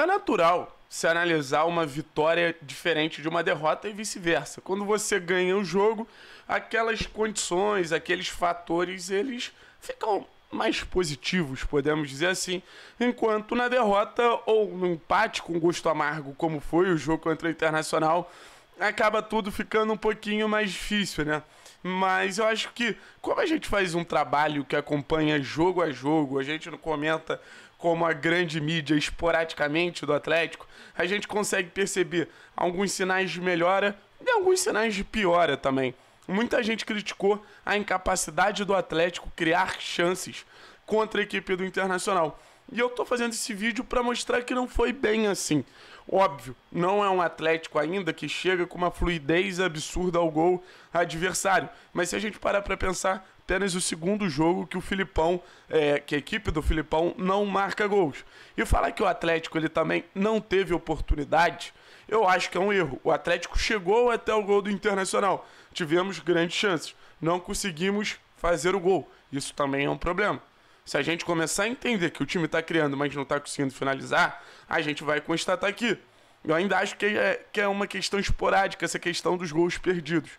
É natural se analisar uma vitória diferente de uma derrota e vice-versa. Quando você ganha o um jogo, aquelas condições, aqueles fatores, eles ficam mais positivos, podemos dizer assim, enquanto na derrota ou no empate com gosto amargo, como foi o jogo contra o Internacional, acaba tudo ficando um pouquinho mais difícil, né? Mas eu acho que, como a gente faz um trabalho que acompanha jogo a jogo, a gente não comenta como a grande mídia esporadicamente do Atlético, a gente consegue perceber alguns sinais de melhora e alguns sinais de piora também. Muita gente criticou a incapacidade do Atlético criar chances contra a equipe do Internacional. E eu tô fazendo esse vídeo para mostrar que não foi bem assim. Óbvio, não é um Atlético ainda que chega com uma fluidez absurda ao gol adversário. Mas se a gente parar para pensar, apenas o segundo jogo que o Filipão, é, que a equipe do Filipão não marca gols. E falar que o Atlético ele também não teve oportunidade, eu acho que é um erro. O Atlético chegou até o gol do Internacional. Tivemos grandes chances, não conseguimos fazer o gol. Isso também é um problema. Se a gente começar a entender que o time está criando, mas não está conseguindo finalizar, a gente vai constatar aqui. Eu ainda acho que é, que é uma questão esporádica essa questão dos gols perdidos.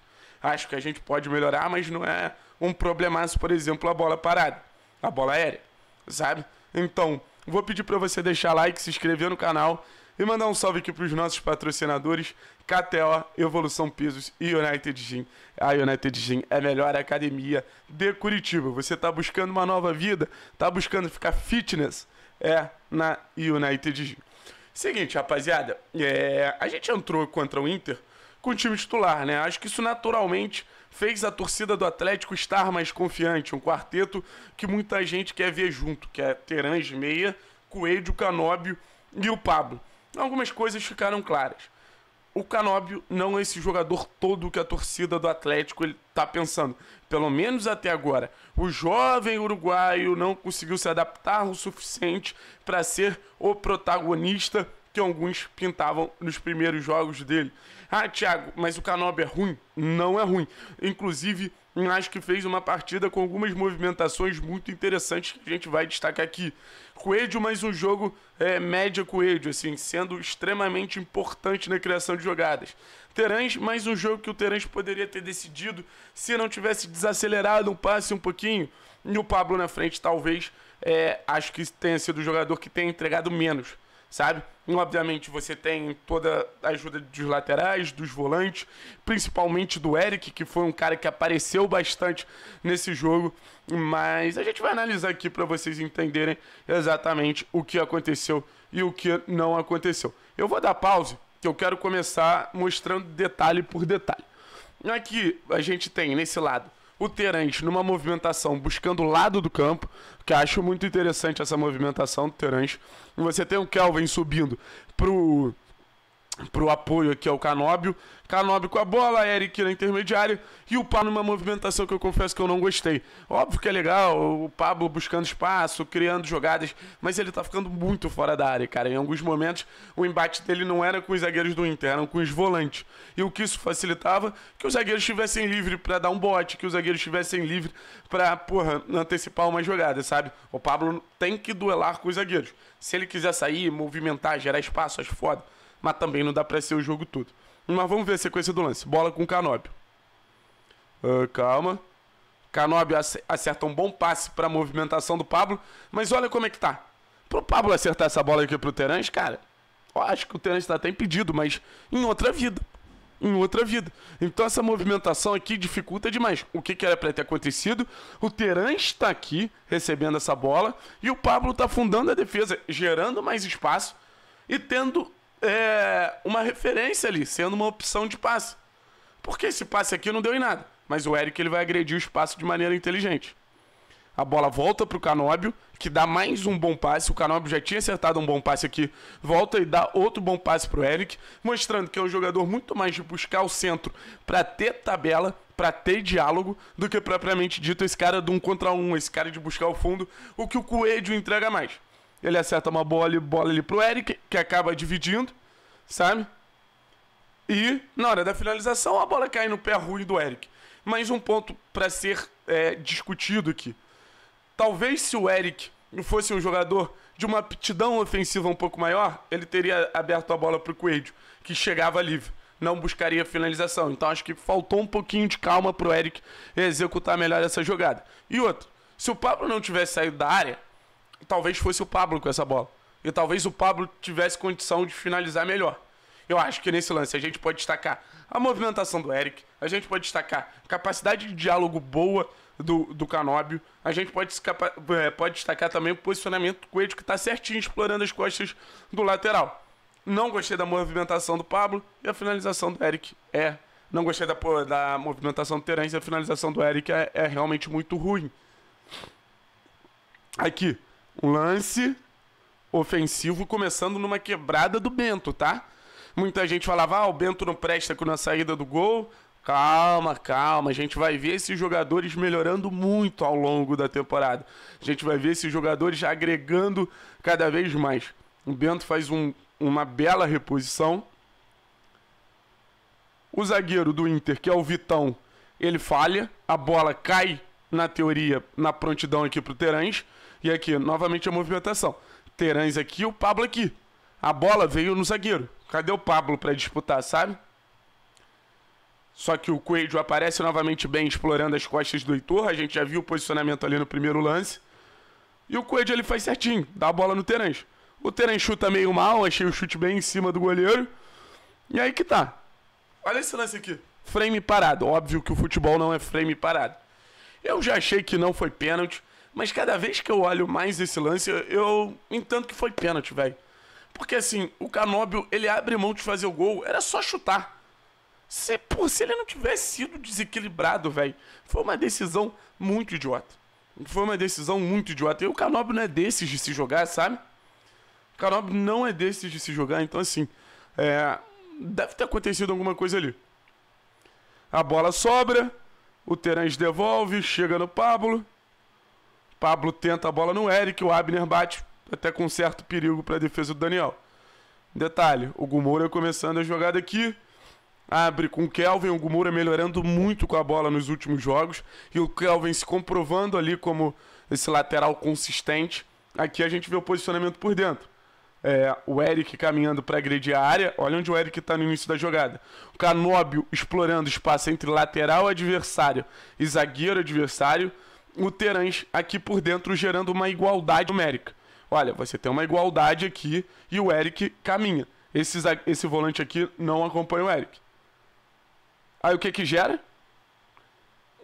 Acho que a gente pode melhorar, mas não é um problemaço, por exemplo, a bola parada, a bola aérea, sabe? Então, vou pedir para você deixar like, se inscrever no canal e mandar um salve aqui para os nossos patrocinadores, KTO, Evolução Pisos e United Gym. A United Gym é a melhor academia de Curitiba. Você está buscando uma nova vida, está buscando ficar fitness, é na United Gym. Seguinte, rapaziada, é... a gente entrou contra o Inter com o time titular, né? Acho que isso naturalmente fez a torcida do Atlético estar mais confiante. Um quarteto que muita gente quer ver junto, que é Terãs Meia, Coelho, Canóbio e o Pablo algumas coisas ficaram claras. O Canóbio não é esse jogador todo que a torcida do Atlético está pensando. Pelo menos até agora. O jovem uruguaio não conseguiu se adaptar o suficiente para ser o protagonista que alguns pintavam nos primeiros jogos dele. Ah, Thiago, mas o Canob é ruim? Não é ruim. Inclusive, acho que fez uma partida com algumas movimentações muito interessantes que a gente vai destacar aqui. Coelho, mais um jogo é, média Coelho, assim, sendo extremamente importante na criação de jogadas. Terãs, mais um jogo que o Terãs poderia ter decidido se não tivesse desacelerado um passe um pouquinho. E o Pablo na frente, talvez, é, acho que tenha sido o jogador que tenha entregado menos sabe? E, obviamente você tem toda a ajuda dos laterais, dos volantes, principalmente do Eric, que foi um cara que apareceu bastante nesse jogo, mas a gente vai analisar aqui para vocês entenderem exatamente o que aconteceu e o que não aconteceu. Eu vou dar pausa, que eu quero começar mostrando detalhe por detalhe. Aqui a gente tem nesse lado o Terence numa movimentação buscando o lado do campo, que acho muito interessante essa movimentação do Terence. Você tem o Kelvin subindo pro pro apoio aqui ao Canóbio. Canóbio com a bola, Eric na intermediária e o Pablo numa movimentação que eu confesso que eu não gostei. Óbvio que é legal, o Pablo buscando espaço, criando jogadas, mas ele tá ficando muito fora da área, cara. Em alguns momentos o embate dele não era com os zagueiros do Inter, eram com os volantes. E o que isso facilitava? Que os zagueiros estivessem livres para dar um bote, que os zagueiros estivessem livres para, porra, antecipar uma jogada, sabe? O Pablo tem que duelar com os zagueiros. Se ele quiser sair, movimentar, gerar espaço, acho foda mas também não dá pra ser o jogo todo. Mas vamos ver a sequência do lance. Bola com o Canóbio. Uh, calma. Canóbio acerta um bom passe pra movimentação do Pablo, mas olha como é que tá. Pro Pablo acertar essa bola aqui pro Terence, cara, eu acho que o Terence tá até impedido, mas em outra vida. Em outra vida. Então essa movimentação aqui dificulta demais. O que, que era para ter acontecido? O Terence está aqui recebendo essa bola e o Pablo tá fundando a defesa, gerando mais espaço e tendo é, uma referência ali, sendo uma opção de passe. Porque esse passe aqui não deu em nada. Mas o Eric ele vai agredir o espaço de maneira inteligente. A bola volta para o Canóbio, que dá mais um bom passe. O Canóbio já tinha acertado um bom passe aqui. Volta e dá outro bom passe para o Eric, mostrando que é um jogador muito mais de buscar o centro para ter tabela, para ter diálogo, do que propriamente dito esse cara de um contra um, esse cara de buscar o fundo, o que o Coelho entrega mais. Ele acerta uma bola ali, bola ali pro Eric, que acaba dividindo, sabe? E na hora da finalização a bola cai no pé ruim do Eric. Mais um ponto para ser é, discutido aqui. Talvez se o Eric fosse um jogador de uma aptidão ofensiva um pouco maior, ele teria aberto a bola pro Coelho, que chegava livre não buscaria finalização. Então acho que faltou um pouquinho de calma pro Eric executar melhor essa jogada. E outro, se o Pablo não tivesse saído da área, talvez fosse o Pablo com essa bola. E talvez o Pablo tivesse condição de finalizar melhor. Eu acho que nesse lance a gente pode destacar a movimentação do Eric, a gente pode destacar a capacidade de diálogo boa do, do Canóbio, a gente pode, é, pode destacar também o posicionamento do Coelho, que está certinho explorando as costas do lateral. Não gostei da movimentação do Pablo e a finalização do Eric é. Não gostei da, da movimentação do Terence e a finalização do Eric é, é realmente muito ruim. Aqui, um lance ofensivo começando numa quebrada do Bento, tá? Muita gente falava, ah, o Bento não presta com na saída do gol. Calma, calma, a gente vai ver esses jogadores melhorando muito ao longo da temporada. A gente vai ver esses jogadores agregando cada vez mais. O Bento faz um, uma bela reposição. O zagueiro do Inter, que é o Vitão, ele falha, a bola cai, na teoria, na prontidão aqui pro Terãs. E aqui, novamente a movimentação. Terãs aqui, o Pablo aqui. A bola veio no zagueiro. Cadê o Pablo para disputar, sabe? Só que o Coelho aparece novamente bem explorando as costas do Heitor. A gente já viu o posicionamento ali no primeiro lance. E o Coelho ele faz certinho, dá a bola no Terãs. O Terãs chuta meio mal, achei o chute bem em cima do goleiro. E aí que tá. Olha esse lance aqui. Frame parado. Óbvio que o futebol não é frame parado. Eu já achei que não foi pênalti. Mas cada vez que eu olho mais esse lance, eu entendo que foi pênalti, velho. Porque assim, o Canóbio, ele abre mão de fazer o gol, era só chutar. Se, pô, se ele não tivesse sido desequilibrado, velho, foi uma decisão muito idiota. Foi uma decisão muito idiota. E o Canóbio não é desses de se jogar, sabe? O Canóbio não é desses de se jogar, então assim, é, deve ter acontecido alguma coisa ali. A bola sobra, o Terence devolve, chega no Pablo. Pablo tenta a bola no Eric, o Abner bate até com certo perigo para a defesa do Daniel. Detalhe, o Gumoura começando a jogada aqui, abre com o Kelvin, o Gumoura melhorando muito com a bola nos últimos jogos, e o Kelvin se comprovando ali como esse lateral consistente. Aqui a gente vê o posicionamento por dentro. É, o Eric caminhando para agredir a área. Olha onde o Eric está no início da jogada. O Canóbio explorando espaço entre lateral adversário e zagueiro adversário o Terãs aqui por dentro, gerando uma igualdade numérica. Olha, você tem uma igualdade aqui e o Eric caminha. Esse, esse volante aqui não acompanha o Eric. Aí o que que gera?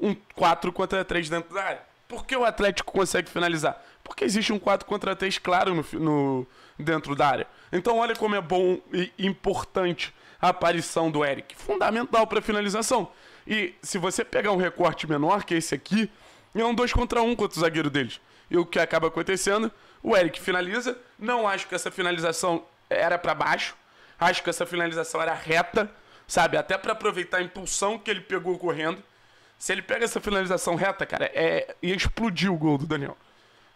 Um 4 contra 3 dentro da área. Por que o Atlético consegue finalizar? Porque existe um 4 contra 3 claro no, no, dentro da área. Então olha como é bom e importante a aparição do Eric. Fundamental para finalização. E se você pegar um recorte menor, que é esse aqui, e é um dois contra um contra o zagueiro deles. E o que acaba acontecendo? O Eric finaliza. Não acho que essa finalização era para baixo. Acho que essa finalização era reta, sabe? Até para aproveitar a impulsão que ele pegou correndo. Se ele pega essa finalização reta, cara, é... ia explodir o gol do Daniel.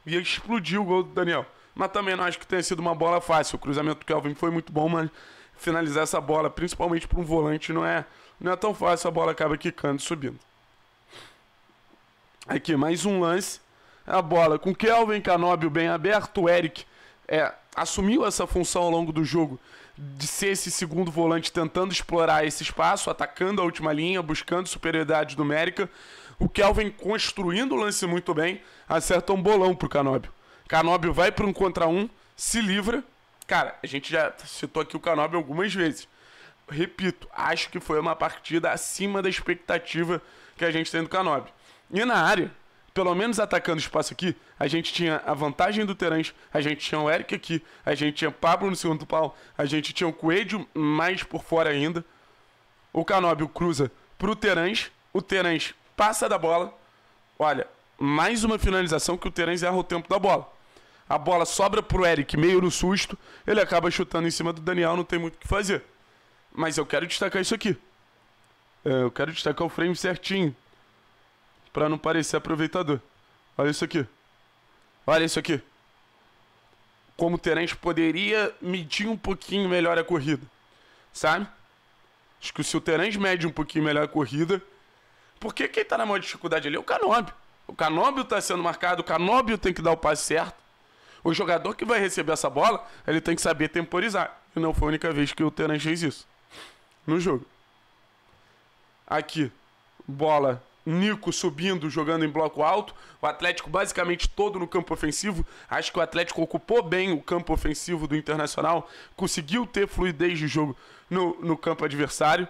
Ia explodir o gol do Daniel. Mas também não acho que tenha sido uma bola fácil. O cruzamento do Kelvin foi muito bom, mas finalizar essa bola, principalmente para um volante, não é, não é tão fácil. A bola acaba quicando e subindo. Aqui, mais um lance. É a bola com Kelvin Canóbio bem aberto. O Eric é, assumiu essa função ao longo do jogo de ser esse segundo volante tentando explorar esse espaço, atacando a última linha, buscando superioridade numérica. O Kelvin construindo o lance muito bem, acerta um bolão pro Canóbio. Canóbio vai para um contra um, se livra. Cara, a gente já citou aqui o Canóbio algumas vezes. Repito, acho que foi uma partida acima da expectativa que a gente tem do Canóbio. E na área, pelo menos atacando o espaço aqui, a gente tinha a vantagem do Terãs, a gente tinha o Eric aqui, a gente tinha Pablo no segundo pau, a gente tinha o Coelho mais por fora ainda. O Canóbio cruza pro Terãs, o Terãs passa da bola. Olha, mais uma finalização que o Terãs erra o tempo da bola. A bola sobra pro Eric meio no susto, ele acaba chutando em cima do Daniel, não tem muito o que fazer. Mas eu quero destacar isso aqui. É, eu quero destacar o frame certinho. Pra não parecer aproveitador. Olha isso aqui. Olha isso aqui. Como o Terence poderia medir um pouquinho melhor a corrida. Sabe? Acho que se o Terence mede um pouquinho melhor a corrida... Porque quem tá na maior dificuldade ali é o Canóbio. O Canóbio tá sendo marcado, o Canóbio tem que dar o passe certo. O jogador que vai receber essa bola, ele tem que saber temporizar. E não foi a única vez que o Terence fez isso no jogo. Aqui, bola Nico subindo, jogando em bloco alto. O Atlético basicamente todo no campo ofensivo. Acho que o Atlético ocupou bem o campo ofensivo do Internacional, conseguiu ter fluidez de jogo no, no campo adversário.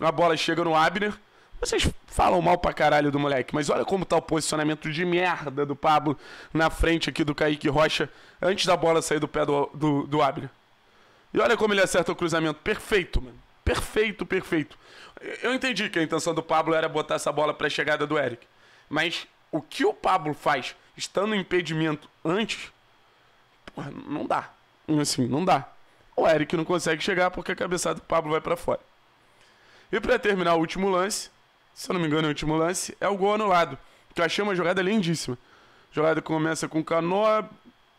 A bola chega no Abner. Vocês falam mal pra caralho do moleque, mas olha como tá o posicionamento de merda do Pablo na frente aqui do Kaique Rocha, antes da bola sair do pé do, do, do Abner. E olha como ele acerta o cruzamento. Perfeito, mano perfeito, perfeito. Eu entendi que a intenção do Pablo era botar essa bola para a chegada do Eric. Mas o que o Pablo faz estando em impedimento antes, porra, não dá. Assim, não dá. O Eric não consegue chegar porque a cabeçada do Pablo vai para fora. E para terminar o último lance, se eu não me engano, é o último lance é o gol anulado, que eu achei uma jogada lindíssima. jogada que começa com o Canoa,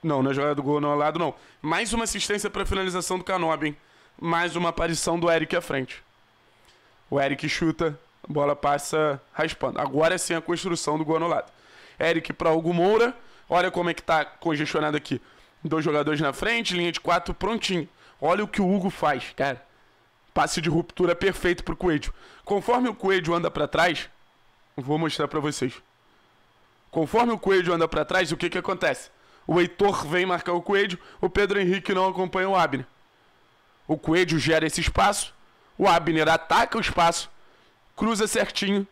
não, não é jogada do gol anulado não. Mais uma assistência para finalização do Canoa, hein? mais uma aparição do Eric à frente. O Eric chuta, a bola passa raspando. Agora sim a construção do gol anulado. Eric para Hugo Moura. Olha como é que tá congestionado aqui. Dois jogadores na frente, linha de quatro prontinho. Olha o que o Hugo faz, cara. Passe de ruptura perfeito pro Coelho. Conforme o Coelho anda para trás, vou mostrar para vocês. Conforme o Coelho anda para trás, o que que acontece? O Heitor vem marcar o Coelho, o Pedro Henrique não acompanha o Abner. O Coelho gera esse espaço. O Abner ataca o espaço. Cruza certinho.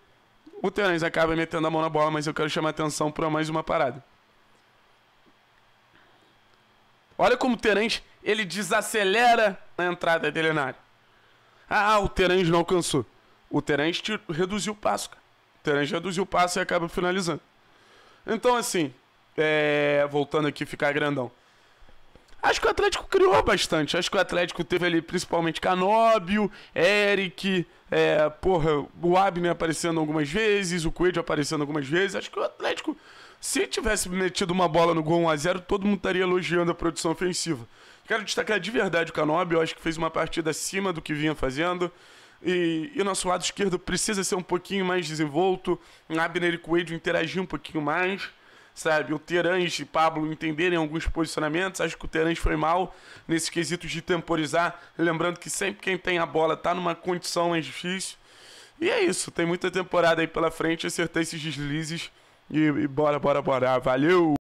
O Terence acaba metendo a mão na bola, mas eu quero chamar atenção para mais uma parada. Olha como o Terence, ele desacelera na entrada dele na área. Ah, o Terence não alcançou. O Terence reduziu o passo, O Terence reduziu o passo e acaba finalizando. Então, assim, é... voltando aqui, ficar grandão. Acho que o Atlético criou bastante. Acho que o Atlético teve ali principalmente Canóbio, Eric, é, porra, o Abner aparecendo algumas vezes, o Coelho aparecendo algumas vezes. Acho que o Atlético, se tivesse metido uma bola no gol 1x0, todo mundo estaria elogiando a produção ofensiva. Quero destacar de verdade o Canóbio. Acho que fez uma partida acima do que vinha fazendo. E, e, nosso lado esquerdo precisa ser um pouquinho mais desenvolto. Abner e Coelho interagir um pouquinho mais sabe? O Terãs e Pablo entenderem alguns posicionamentos. Acho que o Terãs foi mal nesse quesito de temporizar. Lembrando que sempre quem tem a bola tá numa condição mais difícil. E é isso, tem muita temporada aí pela frente, acertei esses deslizes. E, e bora, bora, bora. Valeu!